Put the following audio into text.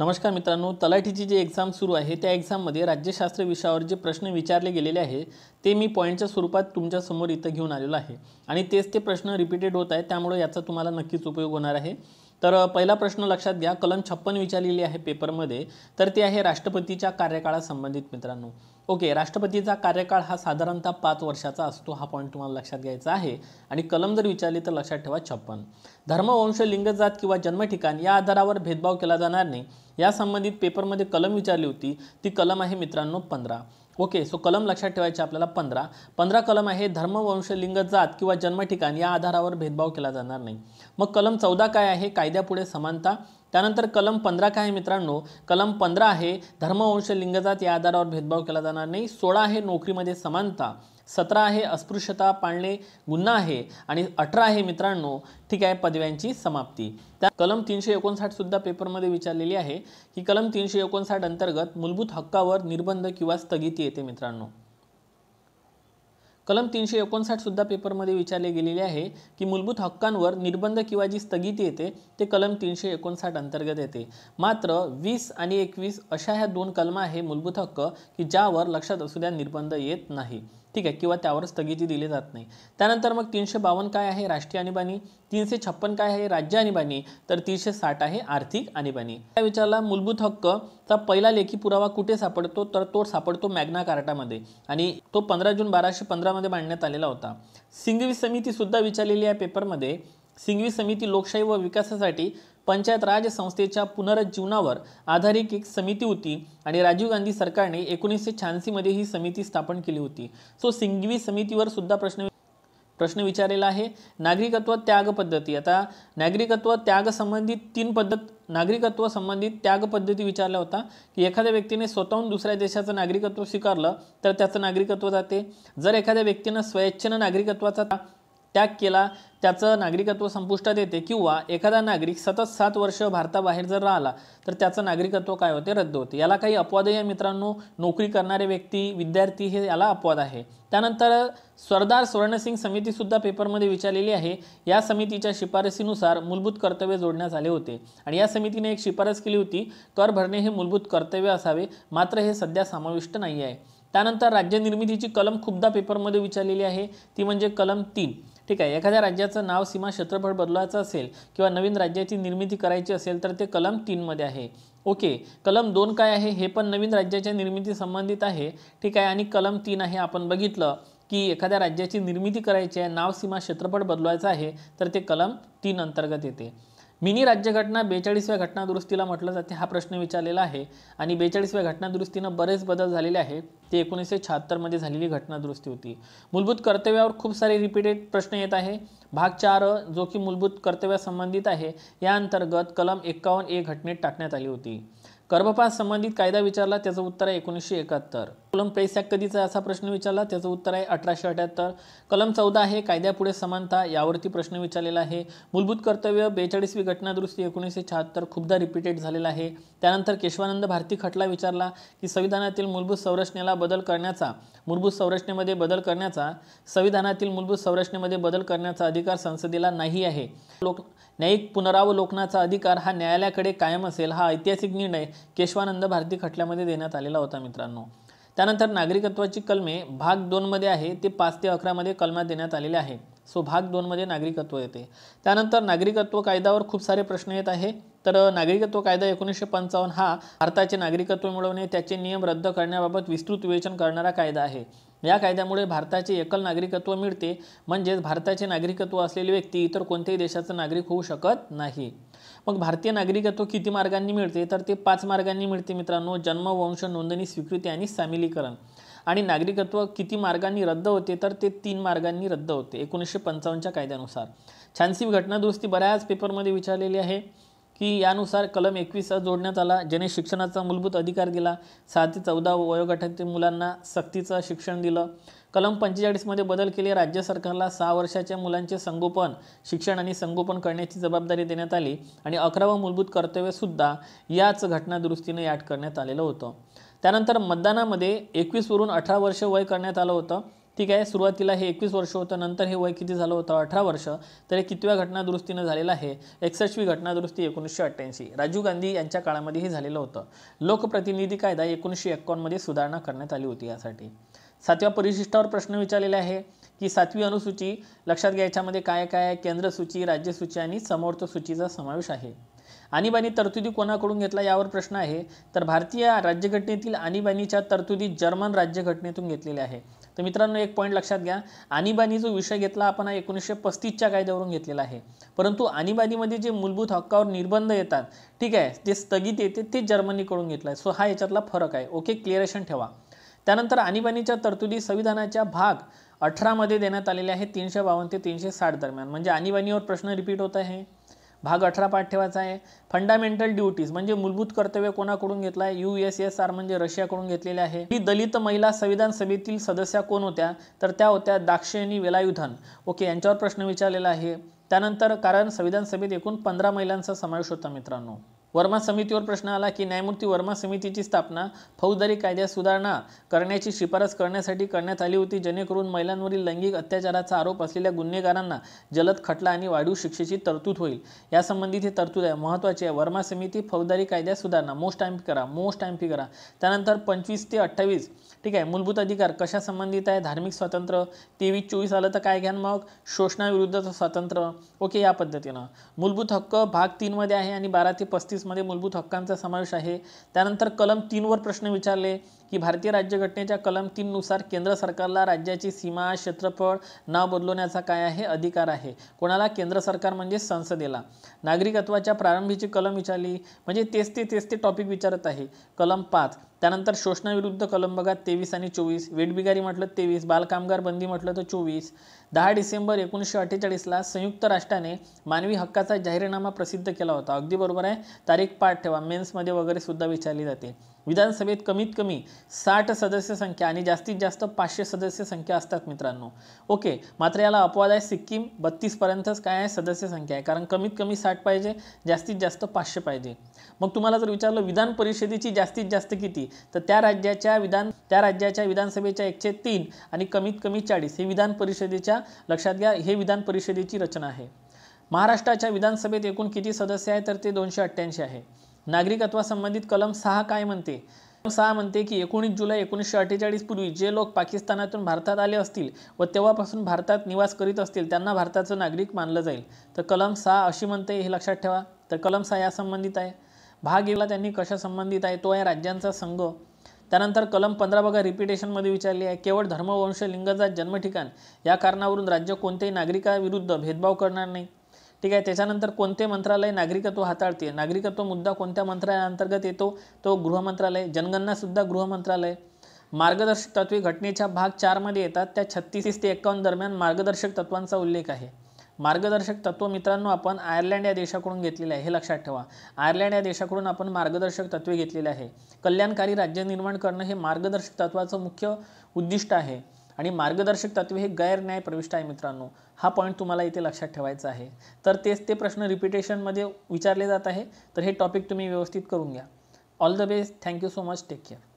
नमस्कार मित्रांनो तलाठीची जी एक्झाम सुरू आहे त्या एक्झाममध्ये राज्यशास्त्र विषयावर जे प्रश्न विचारले गेलेले आहे ते मी पॉईंटच्या स्वरूपात तुमच्यासमोर इथं घेऊन आलेलो आहे आणि तेच ते प्रश्न रिपीटेड होत आहे त्यामुळे याचा तुम्हाला नक्कीच उपयोग होणार आहे तर पहिला प्रश्न लक्षात घ्या कलम छप्पन विचारलेली आहे पेपरमध्ये तर ते आहे राष्ट्रपतीच्या कार्यकाळासंबंधित मित्रांनो ओके राष्ट्रपतीचा कार्यकाळ हा साधारणतः पाच वर्षाचा असतो हा पॉईंट तुम्हाला लक्षात घ्यायचा आहे आणि कलम जर विचारली तर लक्षात ठेवा छप्पन धर्म वंश लिंगजात किंवा जन्मठिकाण या आधारावर भेदभाव केला जाणार नाही यासंबंधित पेपरमध्ये कलम विचारली होती ती कलम आहे मित्रांनो पंधरा ओके सो कलम लक्षात ठेवायचे आपल्याला पंधरा पंधरा कलम आहे धर्म वंश लिंग जात किंवा जन्मठिकाण या आधारावर भेदभाव केला जाणार नाही मग कलम चौदा काय आहे कायद्यापुढे समानता त्यानंतर कलम पंधरा काय आहे मित्रांनो कलम पंधरा आहे धर्मवंश लिंगजात या आधारावर भेदभाव केला जाणार नाही सोळा आहे नोकरीमध्ये समानता सतरा आहे अस्पृश्यता पाळणे गुन्हा आहे आणि अठरा आहे मित्रांनो ठीक आहे पदव्यांची समाप्ती त्या कलम तीनशे एकोणसाठसुद्धा पेपरमध्ये विचारलेली आहे की कलम तीनशे एकोणसाठ अंतर्गत मूलभूत हक्कावर निर्बंध किंवा स्थगिती येते मित्रांनो कलम तीनशे सुद्धा पेपरमध्ये विचारले गेलेले आहे की मूलभूत हक्कांवर निर्बंध किंवा जी स्थगिती येते ते कलम तीनशे एकोणसाठ अंतर्गत येते मात्र वीस आणि एकवीस अशा ह्या दोन कलम आहेत मूलभूत हक्क की ज्यावर लक्षात असू द्या निर्बंध येत नाही ठीक आहे किंवा त्यावर स्थगिती दिली जात नाही त्यानंतर मग तीनशे बावन्न काय आहे राष्ट्रीय आणीबाणी तीनशे छप्पन काय आहे राज्य आणीबाणी तर तीनशे साठ आहे आर्थिक आणीबाणी त्या विचारला मूलभूत हक्क तर पहिला लेखी पुरावा कुठे सापडतो तर तो सापडतो मॅग्ना कार्टामध्ये आणि तो पंधरा जून बाराशे पंधरामध्ये मांडण्यात आलेला होता सिंघवी समितीसुद्धा विचारलेली या पेपरमध्ये सिंगवी समिती लोकशाही व विकासासाठी पंचायत राज संस्थेच्या पुनरुज्जीवनावर आधारित एक समिती होती आणि राजीव गांधी सरकारने एकोणीसशे शहाऐंशीमध्ये ही समिती स्थापन केली होती सो सिंघवी समितीवर सुद्धा प्रश्न प्रश्न विचारलेला आहे नागरिकत्व त्याग पद्धती आता नागरिकत्व त्याग संबंधित तीन पद्धत नागरिकत्व संबंधित त्याग पद्धती विचारला होता की एखाद्या व्यक्तीने स्वतःहून दुसऱ्या देशाचं नागरिकत्व स्वीकारलं तर त्याचं नागरिकत्व जाते जर एखाद्या व्यक्तीनं स्वेच्छेनं नागरिकत्वाचा त्याग केला त्याचं नागरिकत्व संपुष्टात येते किंवा एखादा नागरिक सतत सात वर्ष भारताबाहेर जर राहिला तर त्याचं नागरिकत्व काय होते रद्द होते याला काही अपवाद आहे मित्रांनो नोकरी करणारे व्यक्ती विद्यार्थी हे याला अपवाद आहे त्यानंतर सरदार स्वर्णसिंग समितीसुद्धा पेपरमध्ये विचारलेली आहे या समितीच्या शिफारसीनुसार मूलभूत कर्तव्य जोडण्यात आले होते आणि या समितीने एक शिफारस केली होती कर भरणे हे मूलभूत कर्तव्य असावे मात्र हे सध्या समाविष्ट नाही आहे त्यानंतर राज्य निर्मितीची कलम खूपदा पेपरमध्ये विचारलेली आहे ती म्हणजे कलम तीन ठीक आहे एखाद्या राज्याचं नाव सीमा क्षेत्रफळ बदलायचं असेल किंवा नवीन राज्याची निर्मिती करायची असेल तर ते कलम तीनमध्ये आहे ओके कलम दोन काय आहे हे पण नवीन राज्याच्या निर्मिती संबंधित आहे ठीक आहे आणि कलम तीन आहे आपण बघितलं की एखाद्या राज्याची निर्मिती करायची आहे नाव सीमा क्षेत्रफळ बदलवायचं आहे तर ते कलम तीन अंतर्गत येते मिनी राज्यघटना बेचाळीसव्या घटनादुरुस्तीला म्हटलं जाते हा प्रश्न विचारलेला आहे आणि बेचाळीसव्या घटनादुरुस्तीनं बरेच बदल झालेले आहे ते एकोणीसशे शहात्तरमध्ये झालेली घटनादुरुस्ती होती मूलभूत कर्तव्यावर खूप सारे रिपीटेड प्रश्न येत आहे भाग चार जो की मूलभूत कर्तव्यासंबंधित आहे या अंतर्गत कलम एक्कावन्न ए घटनेत टाकण्यात आली होती गर्भपात संबंधित कायदा विचारला त्याचं उत्तर आहे एकोणीसशे एकाहत्तर कलम पेसॅक कधीचा असा प्रश्न विचारला त्याचं उत्तर आहे अठराशे अठ्याहत्तर कलम चौदा आहे कायद्यापुढे समानता यावरती प्रश्न विचारलेला आहे मूलभूत कर्तव्य बेचाळीसवी घटनादुरुस्ती एकोणीसशे शहात्तर खूपदा रिपीटेड झालेला आहे त्यानंतर केशवानंद भारती खटला विचारला की संविधानातील मूलभूत संरचनेला बदल करण्याचा मूलभूत संरचनेमध्ये बदल करण्याचा संविधानातील मूलभूत संरचनेमध्ये बदल करण्याचा अधिकार संसदेला नाही आहे लोक न्यायिक पुनरावलोकनाचा अधिकार हा न्यायालयाकडे कायम असेल हा ऐतिहासिक निर्णय केशवानंद भारती खटल्यामध्ये देण्यात आलेला होता मित्रांनो त्यानंतर नागरिकत्वाची कलमे भाग दोनमध्ये आहे ते पाच ते अकरामध्ये कलमात देण्यात आलेले आहे सो भाग दोनमध्ये नागरिकत्व येते त्यानंतर नागरिकत्व कायद्यावर खूप सारे प्रश्न येत आहे तर नागरिकत्व कायदा एकोणीसशे पंचावन्न हा भारताचे नागरिकत्व मिळवणे त्याचे नियम रद्द करण्याबाबत विस्तृत विवेचन करणारा कायदा आहे या कायद्यामुळे भारताचे एकल नागरिकत्व मिळते म्हणजेच भारताचे नागरिकत्व असलेली व्यक्ती इतर कोणत्याही देशाचं नागरिक होऊ शकत नाही मग भारतीय नागरिकत्व किती मार्गांनी मिळते तर ते पाच मार्गांनी मिळते मित्रांनो जन्म वंश नोंदणी स्वीकृती आणि सामिलीकरण आणि नागरिकत्व किती मार्गांनी रद्द होते तर ते तीन मार्गांनी रद्द होते एकोणीसशे पंचावन्नच्या कायद्यानुसार छानसी घटना बऱ्याच पेपरमध्ये विचारलेली आहे की यानुसार कलम एकवीसचा जोडण्यात आला ज्याने शिक्षणाचा मूलभूत अधिकार दिला सहा ते चौदा वयोगटातील मुलांना सक्तीचं शिक्षण दिलं कलम पंचेचाळीसमध्ये बदल केले राज्य सरकारला सहा वर्षाच्या मुलांचे संगोपन शिक्षण आणि संगोपन करण्याची जबाबदारी देण्यात आली आणि अकरावं मूलभूत कर्तव्यसुद्धा याच घटनादुरुस्तीने याट करण्यात आलेलं होतं त्यानंतर मतदानामध्ये एकवीसवरून अठरा वर्ष वय करण्यात आलं होतं ठीक आहे सुरुवातीला हे एकवीस वर्ष होतं नंतर हे वय किती झालं होतं अठरा वर्ष तर हे कितव्या घटनादुरुस्तीनं झालेलं आहे एकसष्टवी घटनादुरुस्ती एकोणीसशे अठ्ठ्याऐंशी राजीव गांधी यांच्या काळामध्ये हे झालेलं होतं लोकप्रतिनिधी कायदा एकोणीसशे एक्कावन्नमध्ये सुधारणा करण्यात आली होती यासाठी सातव्या परिशिष्टावर प्रश्न विचारलेला आहे की सातवी अनुसूची लक्षात घ्यायच्यामध्ये काय काय केंद्र सूची राज्यसूची आणि समर्थ सूचीचा समावेश आहे आणीबाणी तरतुदी कोणाकडून घेतला यावर प्रश्न आहे तर भारतीय राज्यघटनेतील आणीबाणीच्या तरतुदी जर्मन राज्यघटनेतून घेतलेल्या आहे तर मित्रांनो एक पॉईंट लक्षात घ्या आणीबाणी जो विषय घेतला आपण हा एकोणीसशे पस्तीसच्या कायद्यावरून घेतलेला आहे परंतु आणीबाणीमध्ये जे मूलभूत हक्कावर निर्बंध येतात ठीक आहे ते स्थगित येते ते जर्मनीकडून घेतलं आहे सो हा याच्यातला फरक आहे ओके क्लिअरेशन ठेवा त्यानंतर आणीबाणीच्या तरतुदी संविधानाच्या भाग अठरामध्ये देण्यात आलेले आहे तीनशे बावन्न ते तीनशे साठ दरम्यान म्हणजे आणीबाणीवर प्रश्न रिपीट होत आहे भाग अठरा पाठ ठेवायचा आहे फंडामेंटल ड्युटीज म्हणजे मूलभूत कर्तव्य कोणाकडून घेतला आहे यू एस एस आर म्हणजे रशियाकडून घेतलेले आहे ही दलित महिला संविधान सभेतील सदस्या कोण होत्या तर त्या होत्या दाक्षिणी वेलायुधन ओके यांच्यावर प्रश्न विचारलेला आहे त्यानंतर कारण संविधान सभेत एकूण पंधरा महिलांचा समावेश होता मित्रांनो वर्मा समितीवर प्रश्न आला की न्यायमूर्ती वर्मा समितीची स्थापना फौजदारी कायद्यात सुधारणा करण्याची शिफारस करण्यासाठी करण्यात आली होती जेणेकरून महिलांवरील लैंगिक अत्याचाराचा आरोप असलेल्या गुन्हेगारांना जलद खटला आणि वाढीव शिक्षेची तरतूद होईल यासंबंधी ही तरतूद आहे महत्त्वाची आहे वर्मा समिती फौजदारी कायद्यात सुधारणा मोस्ट टाईम करा मोस्ट टाईम करा त्यानंतर पंचवीस ते अठ्ठावीस ठीक आहे मूलभूत अधिकार कशा संबंधित आहे धार्मिक स्वातंत्र्य तेवीस चोवीस आलं तर काय घ्यान मग शोषणाविरुद्धचं स्वातंत्र्य ओके या पद्धतीनं मूलभूत हक्क भाग तीनमध्ये आहे आणि बारा ते पस्तीस मध्ये मूलभूत हक्कांचा समावेश आहे त्यानंतर कलम तीनवर प्रश्न विचारले की भारतीय राज्यघटनेच्या कलम तीननुसार केंद्र सरकारला राज्याची सीमा क्षेत्रफळ नाव बदलवण्याचा काय आहे अधिकार आहे कोणाला केंद्र सरकार म्हणजे संसदेला नागरिकत्वाच्या प्रारंभीची कलम विचारली म्हणजे तेच ते तेच ते टॉपिक विचारत आहे कलम पाच त्यानंतर शोषणाविरुद्ध कलम बघा तेवीस आणि चोवीस वेटबिगारी म्हटलं तेवीस बालकामगार बंदी म्हटलं तर चोवीस दहा डिसेंबर एकोणीसशे अठ्ठेचाळीसला संयुक्त राष्ट्राने मानवी हक्काचा जाहीरनामा प्रसिद्ध केला होता अगदी बरोबर आहे तारीख पाठ ठेवा मेन्समध्ये वगैरे सुद्धा विचारली जाते विधानसभेत कमीत कमी साठ सदस्य संख्या आणि जास्तीत जास्त पाचशे सदस्य संख्या असतात मित्रांनो ओके मात्र याला अपवाद आहे सिक्कीम बत्तीसपर्यंतच काय आहे सदस्य संख्या आहे कारण कमीत कमी साठ पाहिजे जास्तीत जास्त पाचशे पाहिजे मग तुम्हाला जर विचारलं विधान परिषदेची जास्तीत जास्त किती तर त्या राज्याच्या विधान त्या राज्याच्या विधानसभेच्या एकशे तीन आणि कमीत कमी चाळीस हे विधान परिषदेच्या लक्षात घ्या हे विधान परिषदेची रचना आहे महाराष्ट्राच्या विधानसभेत एकूण किती सदस्य आहे तर ते दोनशे अठ्ठ्याऐंशी आहे संबंधित कलम सहा काय म्हणते सहा म्हणते की एकोणीस जुलै एकोणीसशे अठ्ठेचाळीस पूर्वी जे लोक पाकिस्तानातून भारतात आले असतील व तेव्हापासून भारतात निवास करीत असतील त्यांना भारताचं नागरिक मानलं जाईल तर कलम सहा अशी म्हणते हे लक्षात ठेवा तर कलम सहा या संबंधित आहे भाग एकला त्यांनी कशा संबंधित आहे तो आहे राज्यांचा संघ त्यानंतर कलम पंधरा बघा रिपिटेशनमध्ये विचारली आहे केवळ धर्मवंश लिंगजात जन्मठिकाण या कारणावरून राज्य कोणत्याही नागरिकाविरुद्ध भेदभाव करणार नाही ठीक आहे त्याच्यानंतर कोणते मंत्रालय नागरिकत्व हाताळते नागरिकत्व मुद्दा कोणत्या मंत्रालयाअंतर्गत येतो तो गृहमंत्रालय जनगणनासुद्धा गृहमंत्रालय मार्गदर्शक तत्वे घटनेच्या भाग चारमध्ये येतात त्या छत्तीस ते एक्कावन्न दरम्यान मार्गदर्शक तत्वांचा उल्लेख आहे मार्गदर्शक तत्व मित्रांनो आपण आयर्लंड या देशाकडून घेतलेले आहे हे लक्षात ठेवा आयर्लंड या देशाकडून आपण मार्गदर्शक तत्वे घेतलेले आहे कल्याणकारी राज्य निर्माण करणं हे मार्गदर्शक तत्वाचं मुख्य उद्दिष्ट आहे आणि मार्गदर्शक तत्वे हे गैरन्याय प्रविष्ट आहे मित्रांनो हा पॉईंट तुम्हाला इथे लक्षात ठेवायचा आहे तर तेच ते प्रश्न रिपिटेशनमध्ये विचारले जात आहे तर हे टॉपिक तुम्ही व्यवस्थित करून घ्या all the best thank you so much take care